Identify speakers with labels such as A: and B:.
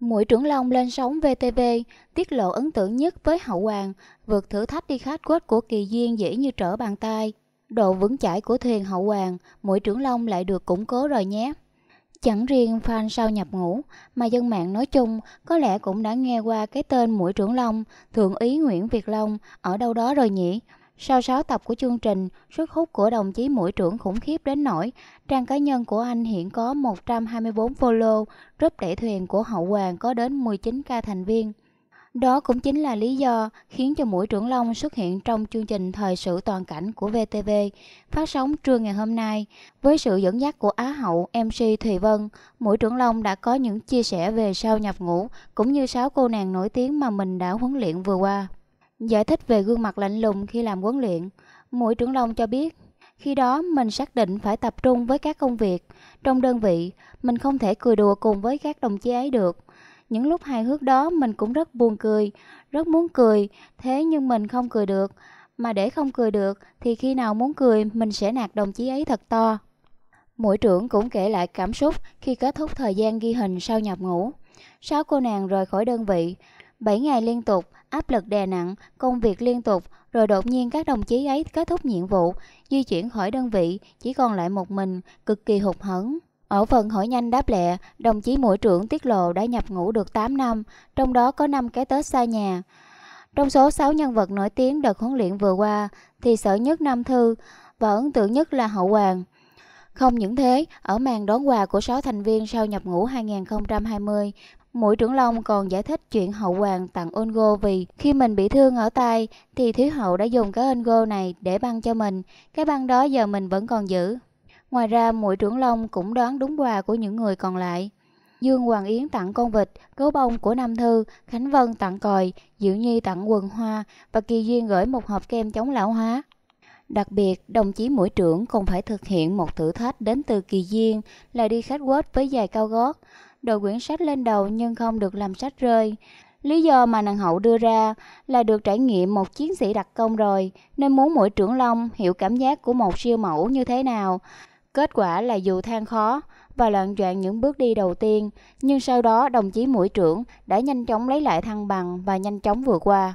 A: Mũi trưởng Long lên sóng VTV tiết lộ ấn tượng nhất với Hậu Hoàng, vượt thử thách đi khát quất của Kỳ Duyên dễ như trở bàn tay. Độ vững chãi của thuyền Hậu Hoàng, mũi trưởng Long lại được củng cố rồi nhé. Chẳng riêng fan sau nhập ngũ, mà dân mạng nói chung có lẽ cũng đã nghe qua cái tên mũi trưởng Long, Thượng úy Nguyễn Việt Long ở đâu đó rồi nhỉ? Sau 6 tập của chương trình, sức hút của đồng chí mũi trưởng khủng khiếp đến nỗi trang cá nhân của anh hiện có 124 follow, group đẩy thuyền của Hậu Hoàng có đến 19k thành viên. Đó cũng chính là lý do khiến cho mũi trưởng Long xuất hiện trong chương trình Thời sự toàn cảnh của VTV phát sóng trưa ngày hôm nay. Với sự dẫn dắt của Á hậu MC Thùy Vân, mũi trưởng Long đã có những chia sẻ về sau nhập ngũ cũng như sáu cô nàng nổi tiếng mà mình đã huấn luyện vừa qua. Giải thích về gương mặt lạnh lùng khi làm huấn luyện, mũi trưởng long cho biết, khi đó mình xác định phải tập trung với các công việc. Trong đơn vị, mình không thể cười đùa cùng với các đồng chí ấy được. Những lúc hài hước đó mình cũng rất buồn cười, rất muốn cười, thế nhưng mình không cười được. Mà để không cười được thì khi nào muốn cười mình sẽ nạt đồng chí ấy thật to. Mũi trưởng cũng kể lại cảm xúc khi kết thúc thời gian ghi hình sau nhập ngũ. Sáu cô nàng rời khỏi đơn vị, 7 ngày liên tục, áp lực đè nặng, công việc liên tục, rồi đột nhiên các đồng chí ấy kết thúc nhiệm vụ, di chuyển khỏi đơn vị, chỉ còn lại một mình, cực kỳ hụt hẫng. Ở phần hỏi nhanh đáp lẹ, đồng chí mũi trưởng tiết lộ đã nhập ngũ được 8 năm, trong đó có 5 cái Tết xa nhà. Trong số 6 nhân vật nổi tiếng đợt huấn luyện vừa qua, thì sợ nhất Nam Thư và ấn tượng nhất là Hậu Hoàng. Không những thế, ở màn đón quà của 6 thành viên sau nhập ngũ 2020, Mũi trưởng Long còn giải thích chuyện hậu hoàng tặng ôn gô vì khi mình bị thương ở tay thì thiếu hậu đã dùng cái ôn gô này để băng cho mình. Cái băng đó giờ mình vẫn còn giữ. Ngoài ra mũi trưởng Long cũng đoán đúng quà của những người còn lại. Dương Hoàng Yến tặng con vịt, gấu bông của Nam Thư, Khánh Vân tặng còi, Diệu Nhi tặng quần hoa và Kỳ Duyên gửi một hộp kem chống lão hóa. Đặc biệt, đồng chí mũi trưởng còn phải thực hiện một thử thách đến từ Kỳ Duyên là đi khách quết với giày cao gót đội quyển sách lên đầu nhưng không được làm sách rơi. Lý do mà nàng hậu đưa ra là được trải nghiệm một chiến sĩ đặc công rồi, nên muốn mỗi trưởng long hiểu cảm giác của một siêu mẫu như thế nào. Kết quả là dù than khó và loạn choạng những bước đi đầu tiên, nhưng sau đó đồng chí mũi trưởng đã nhanh chóng lấy lại thăng bằng và nhanh chóng vượt qua.